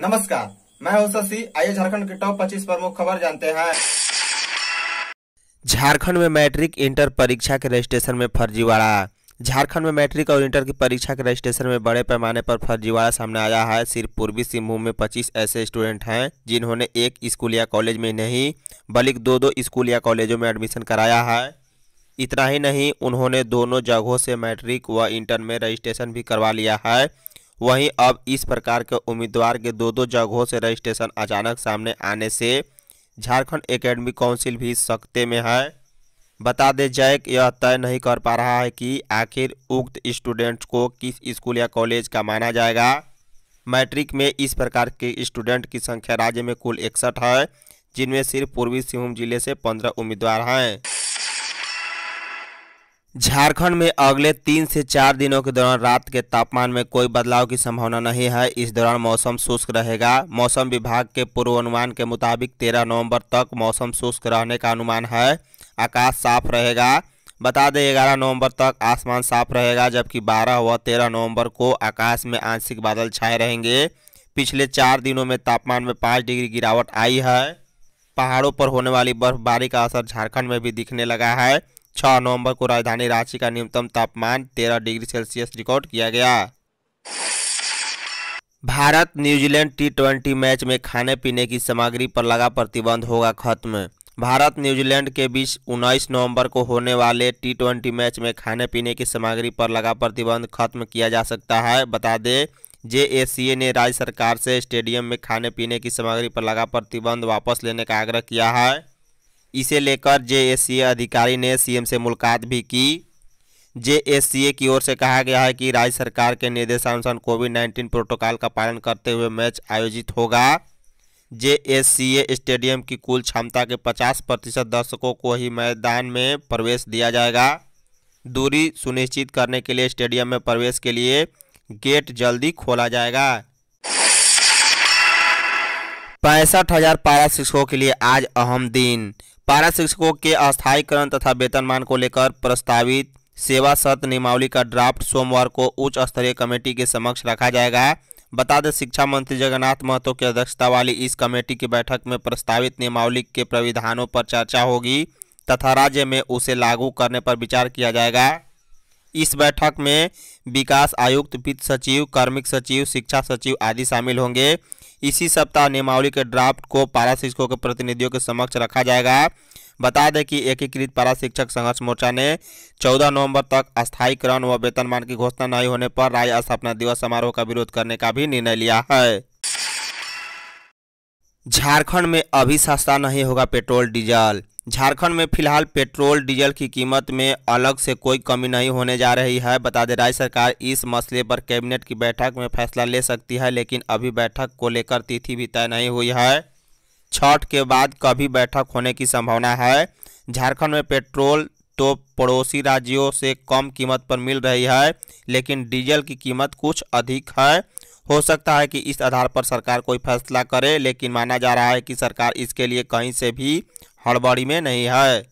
नमस्कार मैं हूं शशि आइए झारखंड के टॉप 25 प्रमुख खबर जानते हैं झारखंड में मैट्रिक इंटर परीक्षा के रजिस्ट्रेशन में फर्जीवाड़ा झारखंड में मैट्रिक और इंटर की परीक्षा के रजिस्ट्रेशन में बड़े पैमाने पर फर्जीवाड़ा सामने आया है सिर्फ पूर्वी सिंहभूम में 25 ऐसे स्टूडेंट हैं जिन्होंने एक स्कूल या कॉलेज में नहीं बल्कि दो दो स्कूल या कॉलेजों में एडमिशन कराया है इतना ही नहीं उन्होंने दोनों जगहों से मैट्रिक व इंटर में रजिस्ट्रेशन भी करवा लिया है वहीं अब इस प्रकार के उम्मीदवार के दो दो जगहों से रजिस्ट्रेशन अचानक सामने आने से झारखंड एकेडमी काउंसिल भी सकते में है बता दें जैक यह तय नहीं कर पा रहा है कि आखिर उक्त स्टूडेंट्स को किस स्कूल या कॉलेज का माना जाएगा मैट्रिक में इस प्रकार के स्टूडेंट की संख्या राज्य में कुल इकसठ है जिनमें सिर्फ पूर्वी सिंहभूम जिले से पंद्रह उम्मीदवार हैं झारखंड में अगले तीन से चार दिनों के दौरान रात के तापमान में कोई बदलाव की संभावना नहीं है इस दौरान मौसम शुष्क रहेगा मौसम विभाग के पूर्वानुमान के मुताबिक तेरह नवंबर तक मौसम शुष्क रहने का अनुमान है आकाश साफ रहेगा बता दें ग्यारह नवंबर तक आसमान साफ रहेगा जबकि बारह व तेरह नवंबर को आकाश में आंशिक बादल छाए रहेंगे पिछले चार दिनों में तापमान में पाँच डिग्री गिरावट आई है पहाड़ों पर होने वाली बर्फबारी का असर झारखंड में भी दिखने लगा है छः नवंबर को राजधानी रांची का न्यूनतम तापमान तेरह डिग्री सेल्सियस रिकॉर्ड किया गया Bharat New Zealand T twenty match में खाने पीने की सामग्री पर लगा प्रतिबंध होगा खत्म भारत न्यूजीलैंड के बीच उन्नीस नवंबर को होने वाले टी ट्वेंटी मैच में खाने पीने की सामग्री पर लगा प्रतिबंध खत्म किया जा सकता है बता दें जे ने राज्य सरकार से स्टेडियम में खाने पीने की सामग्री पर लगा प्रतिबंध वापस लेने का आग्रह किया है इसे लेकर जे अधिकारी ने सीएम से मुलाकात भी की जे की ओर से कहा गया है कि राज्य सरकार के निर्देशानुसार कोविड नाइन्टीन प्रोटोकॉल का पालन करते हुए मैच आयोजित होगा जे स्टेडियम की कुल क्षमता के 50 प्रतिशत दर्शकों को ही मैदान में प्रवेश दिया जाएगा दूरी सुनिश्चित करने के लिए स्टेडियम में प्रवेश के लिए गेट जल्दी खोला जाएगा पैंसठ हजार पारा शिक्षकों के लिए आज अहम दिन पारा शिक्षकों के अस्थायीकरण तथा वेतनमान को लेकर प्रस्तावित सेवा सत नियमावली का ड्राफ्ट सोमवार को उच्च स्तरीय कमेटी के समक्ष रखा जाएगा बता दें शिक्षा मंत्री जगन्नाथ महतो की अध्यक्षता वाली इस कमेटी की बैठक में प्रस्तावित नियमावली के प्राविधानों पर चर्चा होगी तथा राज्य में उसे लागू करने पर विचार किया जाएगा इस बैठक में विकास आयुक्त वित्त सचिव कार्मिक सचिव शिक्षा सचिव आदि शामिल होंगे इसी सप्ताह नियमावली के ड्राफ्ट को पारा शिक्षकों के प्रतिनिधियों के समक्ष रखा जाएगा बता दें कि एकीकृत पारा शिक्षक संघर्ष मोर्चा ने 14 नवंबर तक अस्थायीकरण व वेतनमान की घोषणा नहीं होने पर राज्य स्थापना दिवस समारोह का विरोध करने का भी निर्णय लिया है झारखंड में अभी सस्ता नहीं होगा पेट्रोल डीजल झारखंड में फिलहाल पेट्रोल डीजल की कीमत में अलग से कोई कमी नहीं होने जा रही है बता दें राज्य सरकार इस मसले पर कैबिनेट की बैठक में फैसला ले सकती है लेकिन अभी बैठक को लेकर तिथि भी तय नहीं हुई है छठ के बाद कभी बैठक होने की संभावना है झारखंड में पेट्रोल तो पड़ोसी राज्यों से कम कीमत पर मिल रही है लेकिन डीजल की कीमत कुछ अधिक है हो सकता है कि इस आधार पर सरकार कोई फैसला करे लेकिन माना जा रहा है कि सरकार इसके लिए कहीं से भी हड़बड़ी में नहीं है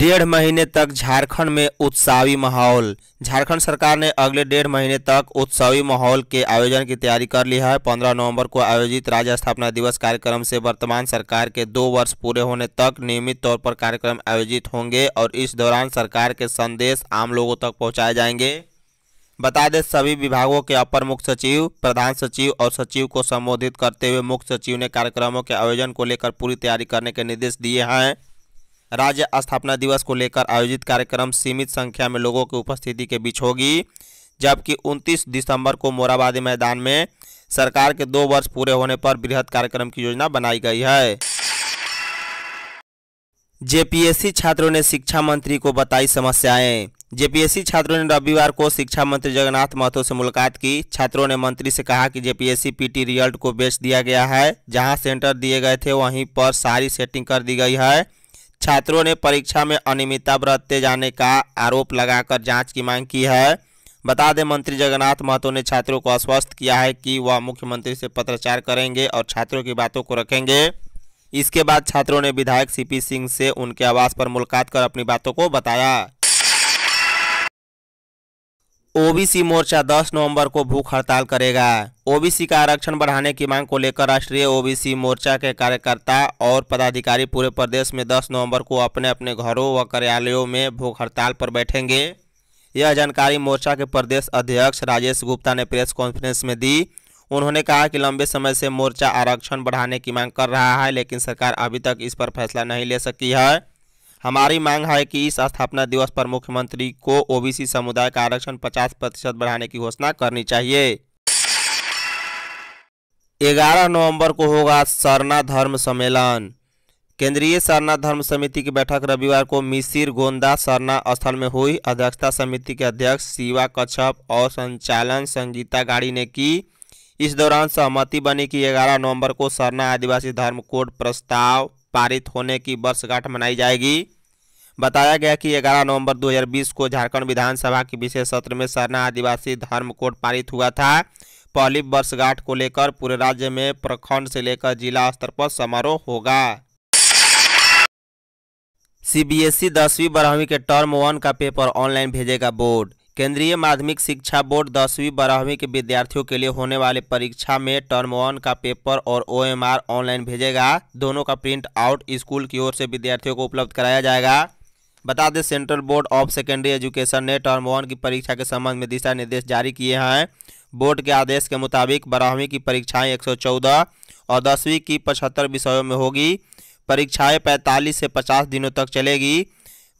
डेढ़ महीने तक झारखंड में उत्सवी माहौल झारखंड सरकार ने अगले डेढ़ महीने तक उत्सवी माहौल के आयोजन की तैयारी कर ली है पंद्रह नवंबर को आयोजित राज्य स्थापना दिवस कार्यक्रम से वर्तमान सरकार के दो वर्ष पूरे होने तक नियमित तौर पर कार्यक्रम आयोजित होंगे और इस दौरान सरकार के संदेश आम लोगों तक पहुँचाए जाएंगे बता दें सभी विभागों के अपर मुख्य सचिव प्रधान सचिव और सचिव को संबोधित करते हुए मुख्य सचिव ने कार्यक्रमों के आयोजन को लेकर पूरी तैयारी करने के निर्देश दिए हैं राज्य स्थापना दिवस को लेकर आयोजित कार्यक्रम सीमित संख्या में लोगों की उपस्थिति के बीच होगी जबकि 29 दिसंबर को मोराबादी मैदान में सरकार के दो वर्ष पूरे होने पर बृहद कार्यक्रम की योजना बनाई गई है जेपीएससी छात्रों ने शिक्षा मंत्री को बताई समस्याएं जेपीएससी छात्रों ने रविवार को शिक्षा मंत्री जगन्नाथ महतो से मुलाकात की छात्रों ने मंत्री से कहा कि जेपीएससी पीटी रिजल्ट को बेच दिया गया है जहां सेंटर दिए गए थे वहीं पर सारी सेटिंग कर दी गई है छात्रों ने परीक्षा में अनियमितता बरतते जाने का आरोप लगाकर जांच की मांग की है बता दें मंत्री जगन्नाथ महतो ने छात्रों को आश्वस्त किया है कि वह मुख्यमंत्री से पत्राचार करेंगे और छात्रों की बातों को रखेंगे इसके बाद छात्रों ने विधायक सीपी सिंह से उनके आवास पर मुलाकात कर अपनी बातों को बताया ओबीसी मोर्चा 10 नवंबर को भूख हड़ताल करेगा ओबीसी का आरक्षण बढ़ाने की मांग को लेकर राष्ट्रीय ओबीसी मोर्चा के कार्यकर्ता और पदाधिकारी पूरे प्रदेश में 10 नवंबर को अपने अपने घरों व कार्यालयों में भूख हड़ताल पर बैठेंगे यह जानकारी मोर्चा के प्रदेश अध्यक्ष राजेश गुप्ता ने प्रेस कॉन्फ्रेंस में दी उन्होंने कहा कि लंबे समय से मोर्चा आरक्षण बढ़ाने की मांग कर रहा है लेकिन सरकार अभी तक इस पर फैसला नहीं ले सकी है हमारी मांग है कि इस स्थापना दिवस पर मुख्यमंत्री को ओबीसी समुदाय का आरक्षण 50 प्रतिशत बढ़ाने की घोषणा करनी चाहिए 11 नवंबर को होगा सरना धर्म सम्मेलन केंद्रीय सरना धर्म समिति की बैठक रविवार को मिसिर गोंदा सरना स्थल में हुई अध्यक्षता समिति के अध्यक्ष शिवा कच्छप और संचालन संगीता गाड़ी ने की इस दौरान सहमति बनी कि 11 नवंबर को सरना आदिवासी धर्म कोड प्रस्ताव पारित होने की वर्षगांठ मनाई जाएगी बताया गया कि 11 नवंबर 2020 को झारखंड विधानसभा के विशेष सत्र में सरना आदिवासी धर्म कोड पारित हुआ था पहली वर्षगांठ को लेकर पूरे राज्य में प्रखंड से लेकर जिला स्तर पर समारोह होगा सीबीएसई दसवीं बारहवीं के टर्म वन का पेपर ऑनलाइन भेजेगा बोर्ड केंद्रीय माध्यमिक शिक्षा बोर्ड दसवीं बारहवीं के विद्यार्थियों के लिए होने वाले परीक्षा में टर्म वन का पेपर और ओएमआर ऑनलाइन भेजेगा दोनों का प्रिंट आउट स्कूल की ओर से विद्यार्थियों को उपलब्ध कराया जाएगा बता दें central board of secondary education ने टर्म वन की परीक्षा के संबंध में दिशा निर्देश जारी किए हैं बोर्ड के आदेश के मुताबिक बारहवीं की परीक्षाएँ एक और दसवीं की पचहत्तर विषयों में होगी परीक्षाएँ पैंतालीस से पचास दिनों तक चलेगी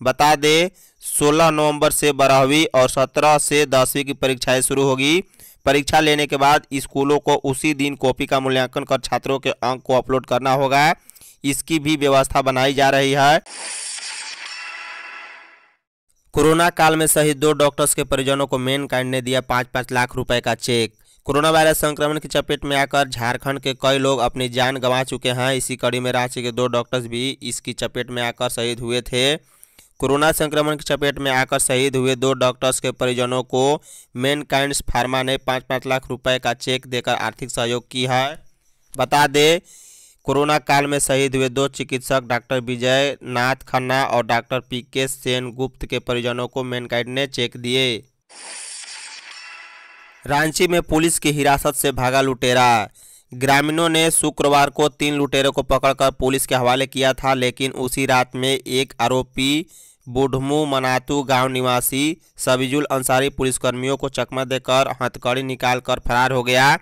बता दें 16 नवंबर से बारहवीं और 17 से दसवीं की परीक्षाएं शुरू होगी परीक्षा लेने के बाद स्कूलों को उसी दिन कॉपी का मूल्यांकन कर छात्रों के अंक को अपलोड करना होगा इसकी भी व्यवस्था बनाई जा रही है कोरोना काल में शहीद दो डॉक्टर्स के परिजनों को मेन कांड ने दिया पाँच पाँच लाख रुपए का चेक कोरोना वायरस संक्रमण की चपेट में आकर झारखंड के कई लोग अपनी जान गंवा चुके हैं इसी कड़ी में रांची के दो डॉक्टर्स भी इसकी चपेट में आकर शहीद हुए थे कोरोना संक्रमण की चपेट में आकर शहीद हुए दो डॉक्टर्स के परिजनों को मेन फार्मा ने पाँच पाँच लाख रुपए का चेक देकर आर्थिक सहयोग की है बता दें कोरोना काल में शहीद हुए दो चिकित्सक डॉक्टर विजय नाथ खन्ना और डॉक्टर पी के सेन गुप्त के परिजनों को मेनकाइड ने चेक दिए रांची में पुलिस की हिरासत से भागा लुटेरा ग्रामीणों ने शुक्रवार को तीन लुटेरों को पकड़कर पुलिस के हवाले किया था लेकिन उसी रात में एक आरोपी बुढ़मू मनातू गांव निवासी सबिजुल अंसारी पुलिसकर्मियों को चकमा देकर हथकड़ी निकाल कर फरार हो गया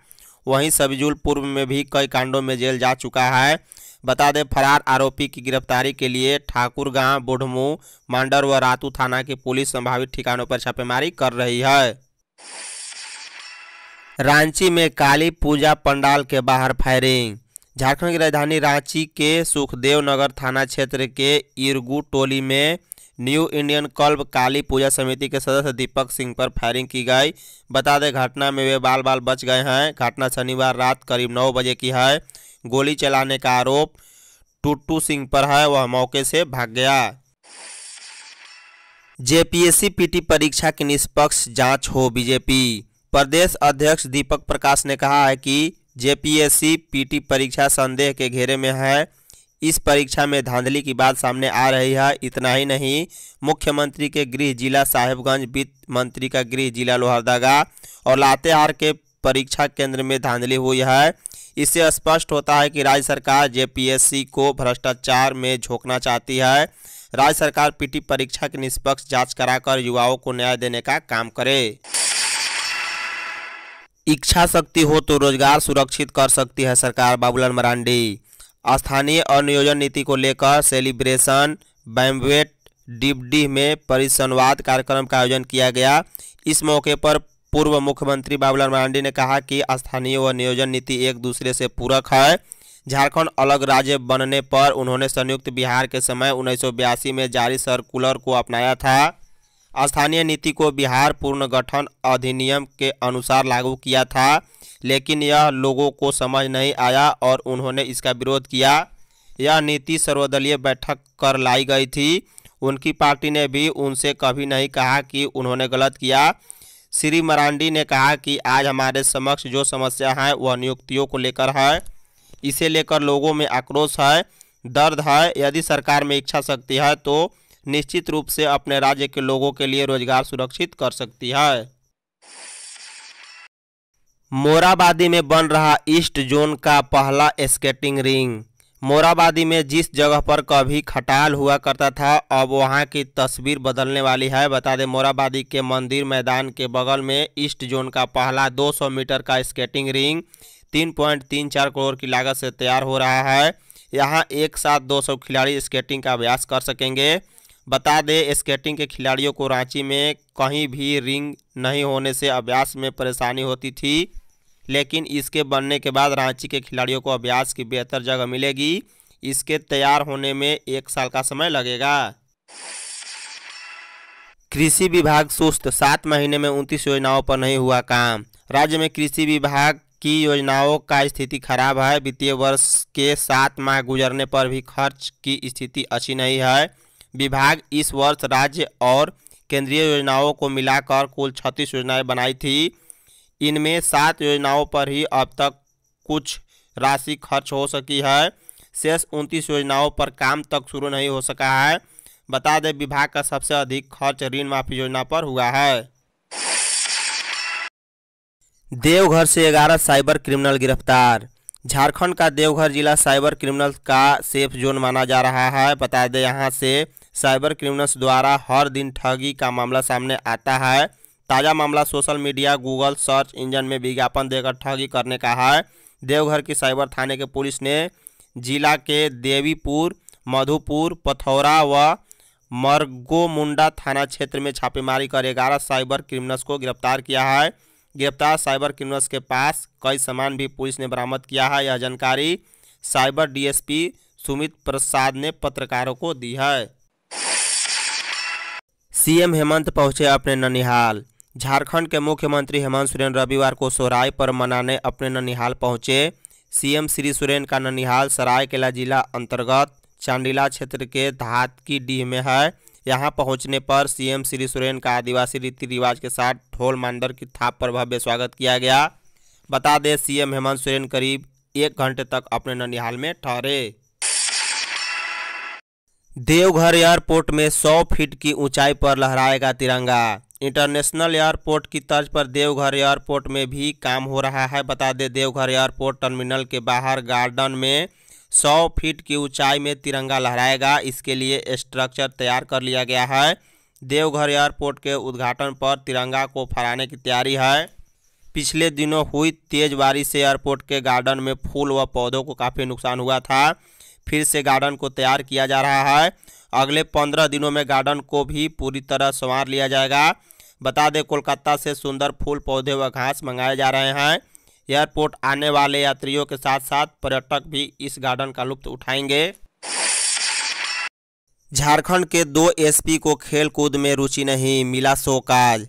वहीं सबिजुल पूर्व में भी कई कांडों में जेल जा चुका है बता दें फरार आरोपी की गिरफ्तारी के लिए ठाकुर गांव बुढ़मू मांडर व रातू थाना की पुलिस संभावित ठिकानों पर छापेमारी कर रही है रांची में काली पूजा पंडाल के बाहर फायरिंग झारखंड की राजधानी रांची के सुखदेव नगर थाना क्षेत्र के इरगू टोली में न्यू इंडियन कल्ब काली पूजा समिति के सदस्य दीपक सिंह पर फायरिंग की गई बता दें घटना में वे बाल बाल बच गए हैं घटना शनिवार रात करीब नौ बजे की है गोली चलाने का आरोप टुट्टू सिंह पर है वह मौके से भाग गया जेपीएससी पीटी परीक्षा की निष्पक्ष जांच हो बीजेपी प्रदेश अध्यक्ष दीपक प्रकाश ने कहा है कि जेपीएससी पीटी परीक्षा संदेह के घेरे में है इस परीक्षा में धांधली की बात सामने आ रही है इतना ही नहीं मुख्यमंत्री के गृह जिला साहेबगंज वित्त मंत्री का गृह जिला लोहरदगा और लातेहार के परीक्षा केंद्र में धांधली हुई है इससे स्पष्ट होता है कि राज्य सरकार जेपीएससी को भ्रष्टाचार में झोंकना चाहती है राज्य सरकार पीटी परीक्षा की निष्पक्ष जांच कराकर युवाओं को न्याय देने का काम करे इच्छा शक्ति हो तो रोजगार सुरक्षित कर सकती है सरकार बाबूलाल मरांडी स्थानीय और नियोजन नीति को लेकर सेलिब्रेशन बैम्बेट डिबडी में परिसंवाद कार्यक्रम का आयोजन किया गया इस मौके पर पूर्व मुख्यमंत्री बाबूलाल मरांडी ने कहा कि स्थानीय व नियोजन नीति एक दूसरे से पूरक है झारखंड अलग राज्य बनने पर उन्होंने संयुक्त बिहार के समय उन्नीस में जारी सर्कुलर को अपनाया था स्थानीय नीति को बिहार पुनर्गठन अधिनियम के अनुसार लागू किया था लेकिन यह लोगों को समझ नहीं आया और उन्होंने इसका विरोध किया यह नीति सर्वदलीय बैठक कर लाई गई थी उनकी पार्टी ने भी उनसे कभी नहीं कहा कि उन्होंने गलत किया श्री मरांडी ने कहा कि आज हमारे समक्ष जो समस्या है वह नियुक्तियों को लेकर है इसे लेकर लोगों में आक्रोश है दर्द है यदि सरकार में इच्छा शक्ति है तो निश्चित रूप से अपने राज्य के लोगों के लिए रोजगार सुरक्षित कर सकती है मोराबादी में बन रहा ईस्ट जोन का पहला स्केटिंग रिंग मोराबादी में जिस जगह पर कभी खटाल हुआ करता था अब वहां की तस्वीर बदलने वाली है बता दें मोराबादी के मंदिर मैदान के बगल में ईस्ट जोन का पहला 200 मीटर का स्केटिंग रिंग 3.34 करोड़ की लागत से तैयार हो रहा है यहां एक साथ 200 खिलाड़ी स्केटिंग का अभ्यास कर सकेंगे बता दें स्केटिंग के खिलाड़ियों को रांची में कहीं भी रिंग नहीं होने से अभ्यास में परेशानी होती थी लेकिन इसके बनने के बाद रांची के खिलाड़ियों को अभ्यास की बेहतर जगह मिलेगी इसके तैयार होने में एक साल का समय लगेगा कृषि विभाग सुस्त सात महीने में उनतीस योजनाओं पर नहीं हुआ काम राज्य में कृषि विभाग की योजनाओं का स्थिति खराब है वित्तीय वर्ष के सात माह गुजरने पर भी खर्च की स्थिति अच्छी नहीं है विभाग इस वर्ष राज्य और केंद्रीय योजनाओं को मिलाकर कुल छत्तीस योजनाएं बनाई थी इनमें सात योजनाओं पर ही अब तक कुछ राशि खर्च हो सकी है शेष उनतीस योजनाओं पर काम तक शुरू नहीं हो सका है बता दें विभाग का सबसे अधिक खर्च ऋण माफी योजना पर हुआ है देवघर से 11 साइबर क्रिमिनल गिरफ्तार झारखंड का देवघर जिला साइबर क्रिमिनल का सेफ जोन माना जा रहा है बता दें यहाँ से साइबर क्रिमिनल्स द्वारा हर दिन ठगी का मामला सामने आता है ताज़ा मामला social media Google search engine में विज्ञापन देकर ठगी करने का है देवघर की साइबर थाने के पुलिस ने जिला के देवीपुर मधुपुर पथौरा व मरगोमुंडा थाना क्षेत्र में छापेमारी कर ग्यारह साइबर क्रिमिनल्स को गिरफ्तार किया है गिरफ्तार साइबर क्रिमिनल्स के पास कई सामान भी पुलिस ने बरामद किया है यह जानकारी साइबर डीएसपी सुमित प्रसाद ने पत्रकारों को दी है सीएम हेमंत पहुंचे अपने ननिहाल झारखंड के मुख्यमंत्री हेमंत सोरेन रविवार को सोराय पर मनाने अपने ननिहाल पहुंचे सीएम श्री सोरेन का ननिहाल सरायकेला जिला अंतर्गत चांडिला क्षेत्र के धात की डीह में है यहां पहुंचने पर सीएम श्री सोरेन का आदिवासी रीति रिवाज के साथ ढोल मांडर की थाप पर भव्य स्वागत किया गया बता दें सीएम हेमंत सोरेन करीब एक घंटे तक अपने ननिहाल में ठहरे देवघर एयरपोर्ट में 100 फीट की ऊंचाई पर लहराएगा तिरंगा इंटरनेशनल एयरपोर्ट की तर्ज पर देवघर एयरपोर्ट में भी काम हो रहा है बता दें देवघर एयरपोर्ट टर्मिनल के बाहर गार्डन में 100 फीट की ऊंचाई में तिरंगा लहराएगा इसके लिए स्ट्रक्चर तैयार कर लिया गया है देवघर एयरपोर्ट के उद्घाटन पर तिरंगा को फहराने की तैयारी है पिछले दिनों हुई तेज़ बारिश से एयरपोर्ट के गार्डन में फूल व पौधों को काफ़ी नुकसान हुआ था फिर से गार्डन को तैयार किया जा रहा है अगले पंद्रह दिनों में गार्डन को भी पूरी तरह संवार लिया जाएगा बता दें कोलकाता से सुंदर फूल पौधे व घास मंगाए जा रहे हैं एयरपोर्ट आने वाले यात्रियों के साथ साथ पर्यटक भी इस गार्डन का लुप्त उठाएंगे झारखंड के दो एसपी को खेल कूद में रुचि नहीं मिला काज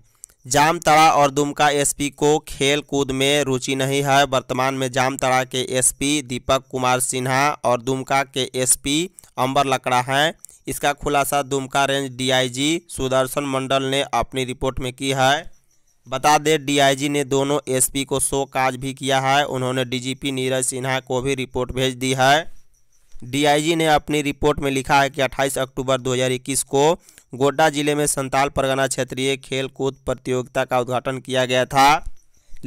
जामतड़ा और दुमका एसपी को खेल कूद में रुचि नहीं है वर्तमान में जामतड़ा के एसपी दीपक कुमार सिन्हा और दुमका के एसपी अंबर लकड़ा हैं इसका खुलासा दुमका रेंज डीआईजी सुदर्शन मंडल ने अपनी रिपोर्ट में की है बता दें डीआईजी ने दोनों एसपी को शो काज भी किया है उन्होंने डीजीपी नीरज सिन्हा को भी रिपोर्ट भेज दी है डीआईजी ने अपनी रिपोर्ट में लिखा है कि 28 अक्टूबर 2021 को गोड्डा जिले में संताल परगना क्षेत्रीय खेलकूद प्रतियोगिता का उद्घाटन किया गया था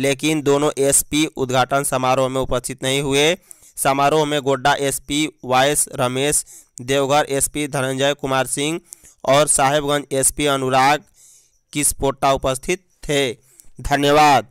लेकिन दोनों एस उद्घाटन समारोह में उपस्थित नहीं हुए समारोह में Godda SP YS Ramesh Deoghar SP Dhananjay Kumar Singh और साहेबगंज एसपी अनुराग किसपोटा उपस्थित थे धन्यवाद